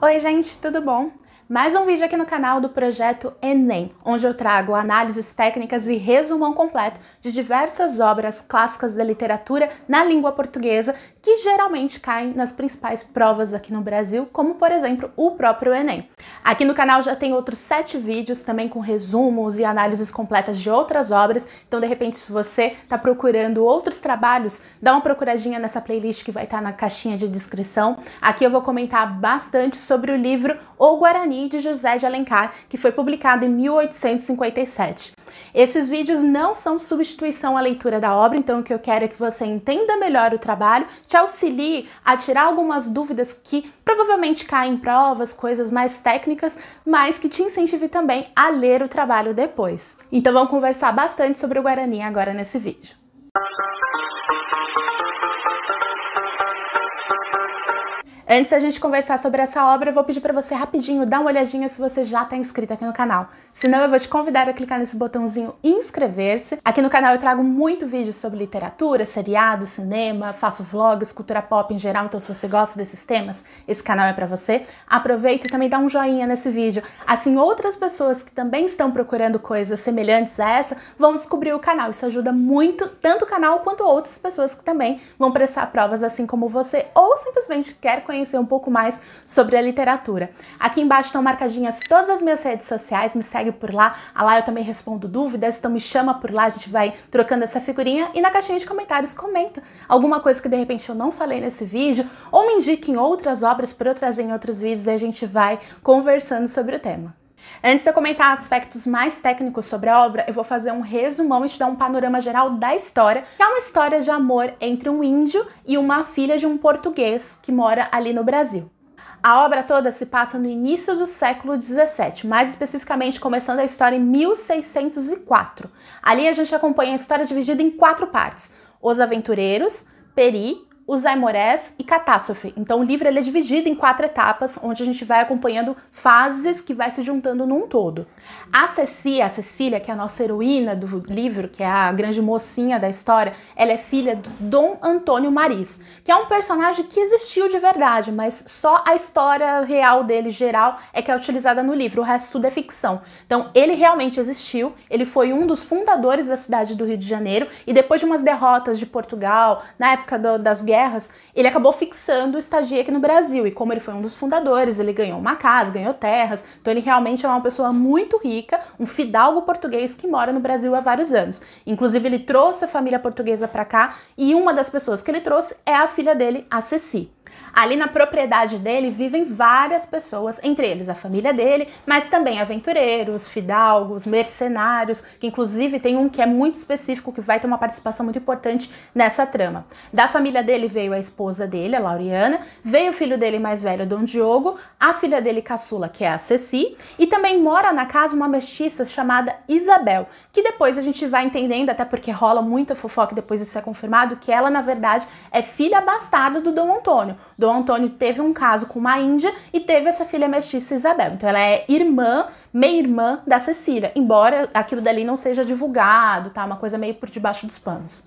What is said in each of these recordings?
Oi, gente, tudo bom? mais um vídeo aqui no canal do Projeto Enem, onde eu trago análises técnicas e resumão completo de diversas obras clássicas da literatura na língua portuguesa que geralmente caem nas principais provas aqui no Brasil, como por exemplo o próprio Enem. Aqui no canal já tem outros sete vídeos também com resumos e análises completas de outras obras, então de repente se você está procurando outros trabalhos, dá uma procuradinha nessa playlist que vai estar tá na caixinha de descrição. Aqui eu vou comentar bastante sobre o livro O Guarani de José de Alencar, que foi publicado em 1857. Esses vídeos não são substituição à leitura da obra, então o que eu quero é que você entenda melhor o trabalho, te auxilie a tirar algumas dúvidas que provavelmente caem em provas, coisas mais técnicas, mas que te incentive também a ler o trabalho depois. Então vamos conversar bastante sobre o Guarani agora nesse vídeo. Antes da gente conversar sobre essa obra, eu vou pedir para você rapidinho dar uma olhadinha se você já está inscrito aqui no canal. Se não, eu vou te convidar a clicar nesse botãozinho inscrever-se. Aqui no canal eu trago muito vídeo sobre literatura, seriado, cinema, faço vlogs, cultura pop em geral, então se você gosta desses temas, esse canal é para você. Aproveita e também dá um joinha nesse vídeo. Assim outras pessoas que também estão procurando coisas semelhantes a essa vão descobrir o canal. Isso ajuda muito tanto o canal quanto outras pessoas que também vão prestar provas assim como você ou simplesmente quer conhecer conhecer um pouco mais sobre a literatura. Aqui embaixo estão marcadinhas todas as minhas redes sociais, me segue por lá, a lá eu também respondo dúvidas, então me chama por lá, a gente vai trocando essa figurinha e na caixinha de comentários comenta alguma coisa que de repente eu não falei nesse vídeo ou me indique em outras obras para eu trazer em outros vídeos e a gente vai conversando sobre o tema. Antes de eu comentar aspectos mais técnicos sobre a obra, eu vou fazer um resumão e te dar um panorama geral da história, que é uma história de amor entre um índio e uma filha de um português que mora ali no Brasil. A obra toda se passa no início do século 17, mais especificamente começando a história em 1604. Ali a gente acompanha a história dividida em quatro partes: os aventureiros, Peri, os aimorés e catástrofe. Então o livro ele é dividido em quatro etapas, onde a gente vai acompanhando fases que vai se juntando num todo. A Cecília, a Cecília, que é a nossa heroína do livro, que é a grande mocinha da história, ela é filha do Dom Antônio Maris, que é um personagem que existiu de verdade, mas só a história real dele, geral, é que é utilizada no livro, o resto tudo é ficção. Então ele realmente existiu, ele foi um dos fundadores da cidade do Rio de Janeiro, e depois de umas derrotas de Portugal, na época do, das guerras guerras, ele acabou fixando o estadia aqui no Brasil. E como ele foi um dos fundadores, ele ganhou uma casa, ganhou terras. Então ele realmente é uma pessoa muito rica, um fidalgo português que mora no Brasil há vários anos. Inclusive ele trouxe a família portuguesa para cá e uma das pessoas que ele trouxe é a filha dele, a Ceci. Ali na propriedade dele vivem várias pessoas, entre eles a família dele, mas também aventureiros, fidalgos, mercenários, que inclusive tem um que é muito específico que vai ter uma participação muito importante nessa trama. Da família dele veio a esposa dele, a Lauriana, veio o filho dele mais velho, Dom Diogo, a filha dele caçula, que é a Ceci, e também mora na casa uma mestiça chamada Isabel, que depois a gente vai entendendo, até porque rola muita fofoca depois isso é confirmado, que ela na verdade é filha bastarda do Dom Antônio. Dom Dom Antônio teve um caso com uma índia e teve essa filha mestiça Isabel. Então ela é irmã, meia-irmã da Cecília, embora aquilo dali não seja divulgado, tá? Uma coisa meio por debaixo dos panos.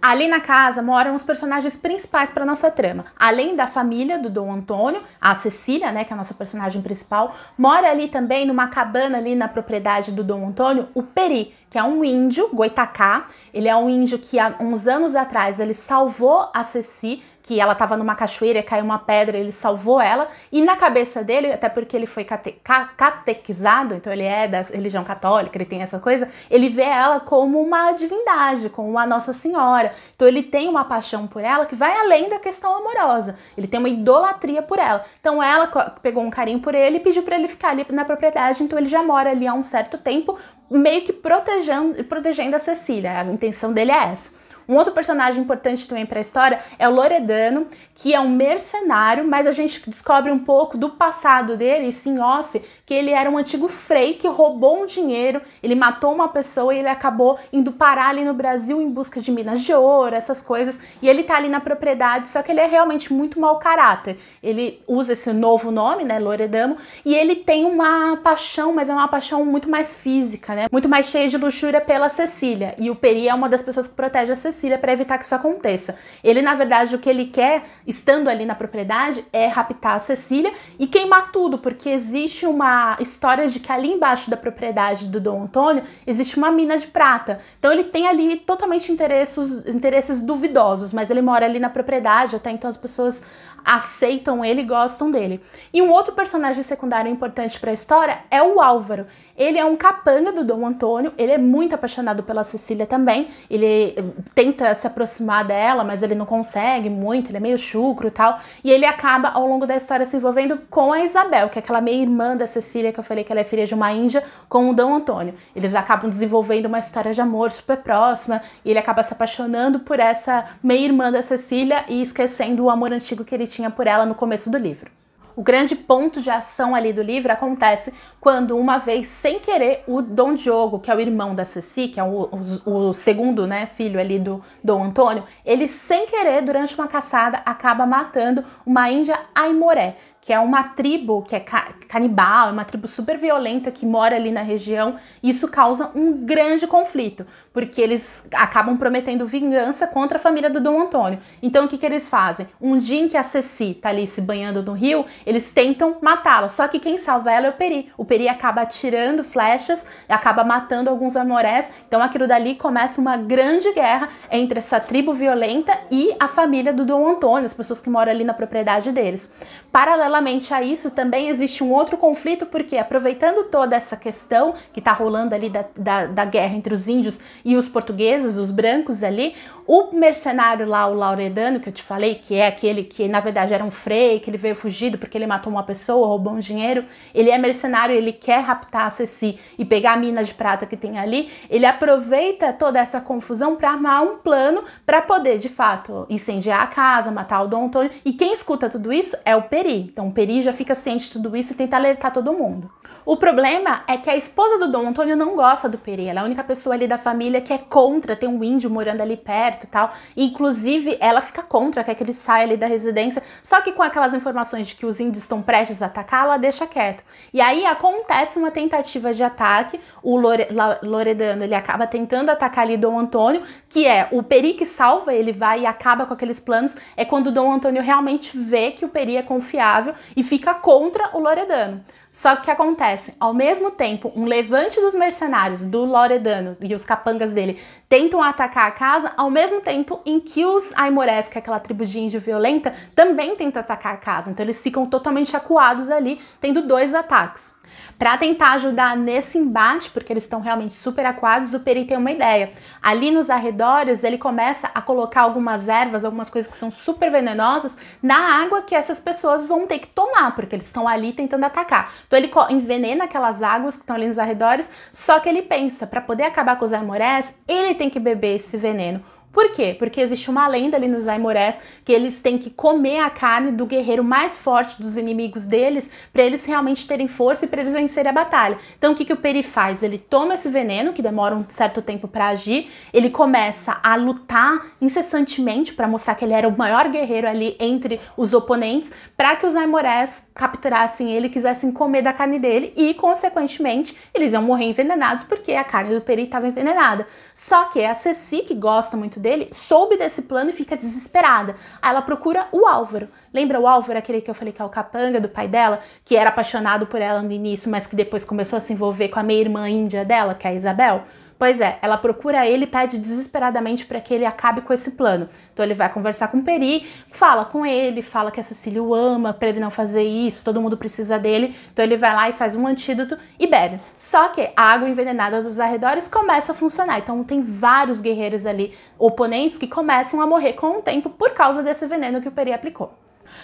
Ali na casa moram os personagens principais para nossa trama. Além da família do Dom Antônio, a Cecília, né, que é a nossa personagem principal, mora ali também numa cabana ali na propriedade do Dom Antônio, o Peri, que é um índio, Goitacá. Ele é um índio que há uns anos atrás ele salvou a Ceci, que ela estava numa cachoeira, caiu uma pedra, ele salvou ela. E na cabeça dele, até porque ele foi cate catequizado, então ele é da religião católica, ele tem essa coisa, ele vê ela como uma divindade, como a Nossa Senhora. Então ele tem uma paixão por ela que vai além da questão amorosa. Ele tem uma idolatria por ela. Então ela pegou um carinho por ele e pediu para ele ficar ali na propriedade, então ele já mora ali há um certo tempo meio que protegendo, protegendo a Cecília. A intenção dele é essa. Um outro personagem importante também para a história é o Loredano, que é um mercenário, mas a gente descobre um pouco do passado dele, sim off, que ele era um antigo frei que roubou um dinheiro, ele matou uma pessoa e ele acabou indo parar ali no Brasil em busca de minas de ouro, essas coisas, e ele tá ali na propriedade, só que ele é realmente muito mau caráter. Ele usa esse novo nome, né, Loredano, e ele tem uma paixão, mas é uma paixão muito mais física, né? Muito mais cheia de luxúria pela Cecília. E o Peri é uma das pessoas que protege a Cecília. Cecília para evitar que isso aconteça. Ele, na verdade, o que ele quer, estando ali na propriedade, é raptar a Cecília e queimar tudo, porque existe uma história de que ali embaixo da propriedade do Dom Antônio existe uma mina de prata. Então ele tem ali totalmente interesses, interesses duvidosos, mas ele mora ali na propriedade, até então as pessoas aceitam ele e gostam dele. E um outro personagem secundário importante para a história é o Álvaro. Ele é um capanga do Dom Antônio, ele é muito apaixonado pela Cecília também. Ele eh, tenta se aproximar dela, mas ele não consegue muito, ele é meio chucro e tal. E ele acaba ao longo da história se envolvendo com a Isabel, que é aquela meia-irmã da Cecília que eu falei que ela é filha de uma índia, com o Dom Antônio. Eles acabam desenvolvendo uma história de amor super próxima e ele acaba se apaixonando por essa meia-irmã da Cecília e esquecendo o amor antigo que ele tinha por ela no começo do livro. O grande ponto de ação ali do livro acontece quando, uma vez, sem querer, o Dom Diogo, que é o irmão da Ceci, que é o, o, o, segundo né, filho ali do Dom Antônio, ele, sem querer, durante uma caçada, acaba matando uma índia Aimoré, que é uma tribo que é ca canibal, é uma tribo super violenta que mora ali na região. Isso causa um grande conflito, porque eles acabam prometendo vingança contra a família do Dom Antônio. Então o que, que eles fazem? Um dia em que a Ceci tá ali se banhando no rio, eles tentam matá-la. Só que quem salva ela é o Peri. O Peri acaba atirando flechas, acaba matando alguns amorés. Então aquilo dali começa uma grande guerra entre essa tribo violenta e a família do Dom Antônio, as pessoas que moram ali na propriedade deles. Paralelo paralelamente a isso, também existe um outro conflito, porque aproveitando toda essa questão que está rolando ali da, da, da, guerra entre os índios e os portugueses, os brancos ali, o mercenário lá, o Lauredano, que eu te falei, que é aquele que na verdade era um freio, que ele veio fugido porque ele matou uma pessoa, roubou um dinheiro, ele é mercenário, ele quer raptar a Ceci e pegar a mina de prata que tem ali, ele aproveita toda essa confusão para armar um plano para poder, de fato, incendiar a casa, matar o Dom Antônio, e quem escuta tudo isso é o Peri. Então, então o Peri já fica ciente de tudo isso e tenta alertar todo mundo. O problema é que a esposa do Dom Antônio não gosta do Pereira. Ela é a única pessoa ali da família que é contra, tem um índio morando ali perto e tal. Inclusive, ela fica contra, quer que ele saia ali da residência. Só que com aquelas informações de que os índios estão prestes a atacar, ela deixa quieto. E aí acontece uma tentativa de ataque. O Lore, La, Loredano, ele acaba tentando atacar ali Dom Antônio, que é o Peri que salva, ele vai e acaba com aqueles planos. É quando Dom Antônio realmente vê que o Peri é confiável e fica contra o Loredano. Só que o que acontece? Ao mesmo tempo, um levante dos mercenários do Loredano e os capangas dele tentam atacar a casa, ao mesmo tempo em que os Aimores, que é aquela tribo de índio violenta, também tenta atacar a casa. Então eles ficam totalmente acuados ali, tendo dois ataques. Para tentar ajudar nesse embate, porque eles estão realmente super aquados, o Peri tem uma ideia. Ali nos arredores, ele começa a colocar algumas ervas, algumas coisas que são super venenosas, na água que essas pessoas vão ter que tomar, porque eles estão ali tentando atacar. Então ele envenena aquelas águas que estão ali nos arredores, só que ele pensa, para poder acabar com os armorés, ele tem que beber esse veneno. Por quê? Porque existe uma lenda ali nos Aimorés que eles têm que comer a carne do guerreiro mais forte dos inimigos deles para eles realmente terem força e para eles vencerem a batalha. Então o que, que o Peri faz? Ele toma esse veneno, que demora um certo tempo para agir, ele começa a lutar incessantemente para mostrar que ele era o maior guerreiro ali entre os oponentes, para que os Aimorés capturassem ele, quisessem comer da carne dele e, consequentemente, eles iam morrer envenenados porque a carne do Peri estava envenenada. Só que a Ceci, que gosta muito dele, soube desse plano e fica desesperada. Aí ela procura o Álvaro. Lembra o Álvaro, aquele que eu falei que é o capanga do pai dela, que era apaixonado por ela no início, mas que depois começou a se envolver com a meia-irmã índia dela, que é a Isabel? Pois é, ela procura ele e pede desesperadamente para que ele acabe com esse plano. Então ele vai conversar com o Peri, fala com ele, fala que a Cecília o ama, para ele não fazer isso, todo mundo precisa dele. Então ele vai lá e faz um antídoto e bebe. Só que a água envenenada dos arredores começa a funcionar. Então tem vários guerreiros ali, oponentes, que começam a morrer com o tempo por causa desse veneno que o Peri aplicou.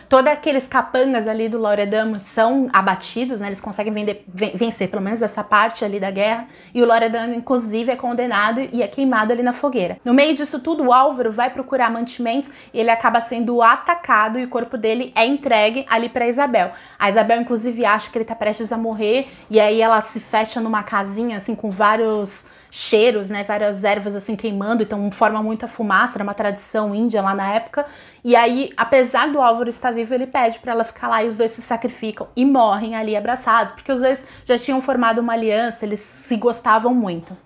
Todos aqueles capangas ali do Loredam são abatidos, né? Eles conseguem vender, vencer pelo menos essa parte ali da guerra. E o Loredam, inclusive, é condenado e é queimado ali na fogueira. No meio disso tudo, o Álvaro vai procurar mantimentos e ele acaba sendo atacado e o corpo dele é entregue ali para Isabel. A Isabel, inclusive, acha que ele tá prestes a morrer e aí ela se fecha numa casinha, assim, com vários cheiros, né? Várias ervas assim queimando, então forma muita fumaça, era uma tradição índia lá na época. E aí, apesar do Álvaro estar vivo, ele pede para ela ficar lá e os dois se sacrificam e morrem ali abraçados, porque os dois já tinham formado uma aliança, eles se gostavam muito.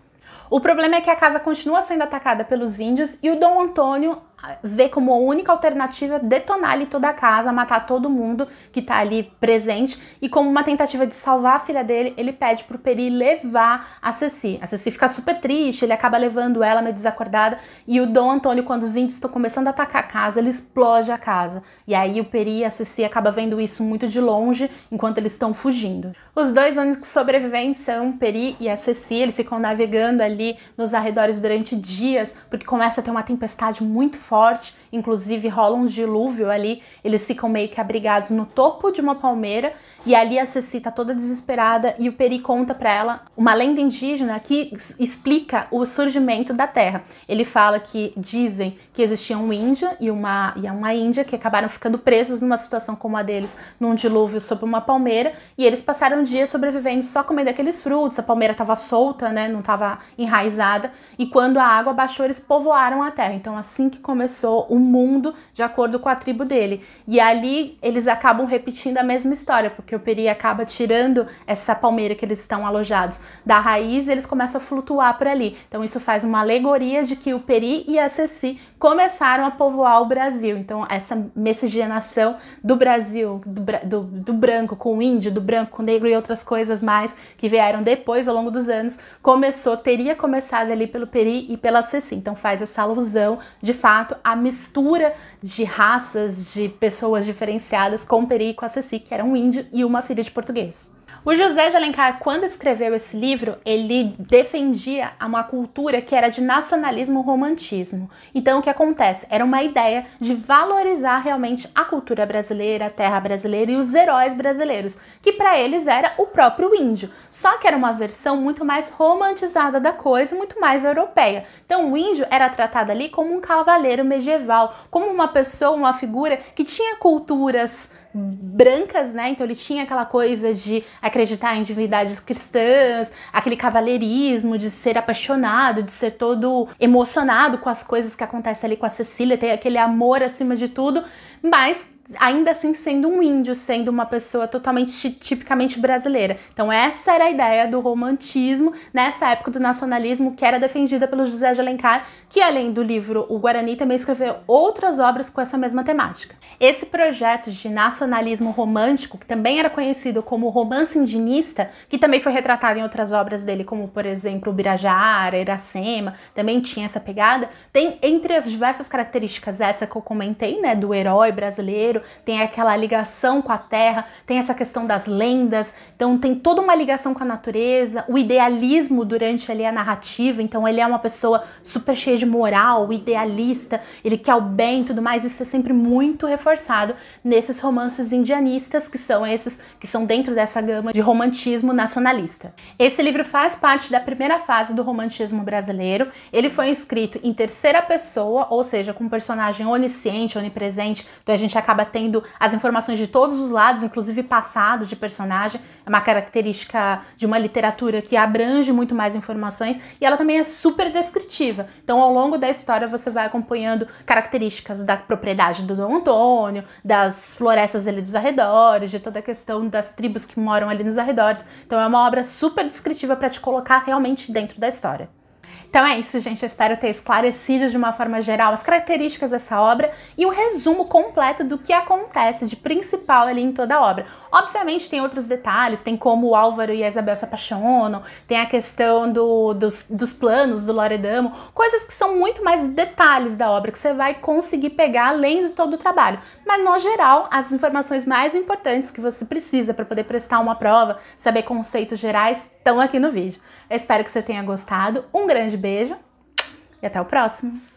O problema é que a casa continua sendo atacada pelos índios e o Dom Antônio vê como única alternativa é detonar ali toda a casa, matar todo mundo que tá ali presente. E como uma tentativa de salvar a filha dele, ele pede pro Peri levar a Ceci. A Ceci fica super triste, ele acaba levando ela meio desacordada. E o Dom Antônio, quando os índios estão começando a atacar a casa, ele explode a casa. E aí o Peri e a Ceci acaba vendo isso muito de longe, enquanto eles estão fugindo. Os dois únicos sobreviventes são o Peri e a Ceci. Eles ficam navegando ali nos arredores durante dias, porque começa a ter uma tempestade muito forte forte, inclusive rola um dilúvio ali, eles ficam meio que abrigados no topo de uma palmeira e ali a Ceci tá toda desesperada e o Peri conta para ela uma lenda indígena que explica o surgimento da Terra. Ele fala que dizem que existia um índia e uma e uma índia que acabaram ficando presos numa situação como a deles, num dilúvio sob uma palmeira, e eles passaram um dias sobrevivendo só comendo aqueles frutos, a palmeira tava solta, né, não tava enraizada, e quando a água baixou, eles povoaram a terra. Então, assim que começou começou o mundo de acordo com a tribo dele. E ali eles acabam repetindo a mesma história, porque o Peri acaba tirando essa palmeira que eles estão alojados da raiz e eles começam a flutuar por ali. Então isso faz uma alegoria de que o Peri e a Ceci começaram a povoar o Brasil. Então essa miscigenação do Brasil, do, do, do branco com o índio, do branco com o negro e outras coisas mais que vieram depois ao longo dos anos, começou, teria começado ali pelo Peri e pela Ceci. Então faz essa alusão, de fato, fato, a mistura de raças, de pessoas diferenciadas com Perico Ceci, que era um índio e uma filha de português. O José de Alencar, quando escreveu esse livro, ele defendia uma cultura que era de nacionalismo romantismo. Então, o que acontece? Era uma ideia de valorizar realmente a cultura brasileira, a terra brasileira e os heróis brasileiros, que para eles era o próprio índio. Só que era uma versão muito mais romantizada da coisa, muito mais europeia. Então, o índio era tratado ali como um cavaleiro medieval, como uma pessoa, uma figura que tinha culturas brancas, né? Então ele tinha aquela coisa de acreditar em divindades cristãs, aquele cavaleirismo de ser apaixonado, de ser todo emocionado com as coisas que acontecem ali com a Cecília, ter aquele amor acima de tudo, mas ainda assim sendo um índio, sendo uma pessoa totalmente tipicamente brasileira. Então essa era a ideia do romantismo nessa época do nacionalismo que era defendida pelo José de Alencar, que além do livro O Guarani também escreveu outras obras com essa mesma temática. Esse projeto de nacionalismo romântico, que também era conhecido como romance indinista, que também foi retratado em outras obras dele, como por exemplo o Birajara, Iracema, também tinha essa pegada, tem entre as diversas características essa que eu comentei, né, do herói brasileiro, tem aquela ligação com a terra, tem essa questão das lendas, então tem toda uma ligação com a natureza, o idealismo durante ali a narrativa, então ele é uma pessoa super cheia de moral, idealista, ele quer o bem e tudo mais, isso é sempre muito reforçado nesses romances indianistas, que são esses que são dentro dessa gama de romantismo nacionalista. Esse livro faz parte da primeira fase do romantismo brasileiro, ele foi escrito em terceira pessoa, ou seja, com um personagem onisciente, onipresente, então a gente acaba acaba tendo as informações de todos os lados, inclusive passado de personagem. É uma característica de uma literatura que abrange muito mais informações e ela também é super descritiva. Então, ao longo da história, você vai acompanhando características da propriedade do Dom Antônio, das florestas ali dos arredores, de toda a questão das tribos que moram ali nos arredores. Então, é uma obra super descritiva para te colocar realmente dentro da história. Então é isso, gente. Eu espero ter esclarecido de uma forma geral as características dessa obra e um resumo completo do que acontece de principal ali em toda a obra. Obviamente tem outros detalhes, tem como o Álvaro e a Isabel se apaixonam, tem a questão do, dos, dos planos do Loredamo, coisas que são muito mais detalhes da obra que você vai conseguir pegar além de todo o trabalho. Mas no geral, as informações mais importantes que você precisa para poder prestar uma prova, saber conceitos gerais, estão aqui no vídeo. Eu espero que você tenha gostado. Um grande beijo e até o próximo!